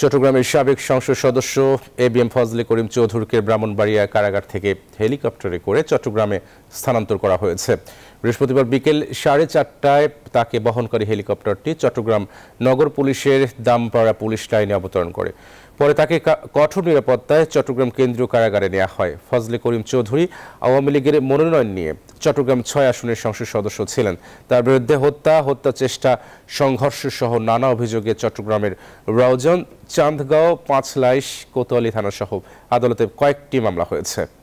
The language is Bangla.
চট্টগ্রামের সাবেক সংসদ সদস্য A B M Fazle Karim চৌধুরীকে ব্রাহ্মণবাড়িয়া কারাগার থেকে হেলিকপ্টারে করে চট্টগ্রামে স্থানান্তর করা হয়েছে বৃহস্পতিবার বিকেল সাড়ে চারটায় তাকে বহনকারী হেলিকপ্টারটি চট্টগ্রাম নগর পুলিশের দামপাড়া পুলিশ লাইনে অবতরণ করে পরে তাকে কঠোর নিরাপত্তায় চট্টগ্রাম কেন্দ্রীয় কারাগারে নেওয়া হয় ফজলে করিম চৌধুরী আওয়ামী লীগের মনোনয়ন নিয়ে চট্টগ্রাম ছয় আসনের সংসদ সদস্য ছিলেন তার বিরুদ্ধে হত্যা হত্যা চেষ্টা সংঘর্ষ সহ নানা অভিযোগে চট্টগ্রামের রাউজন চাঁদগাঁও পাঁচলাইশ কোতোয়ালি থানাসহ আদালতে কয়েকটি মামলা হয়েছে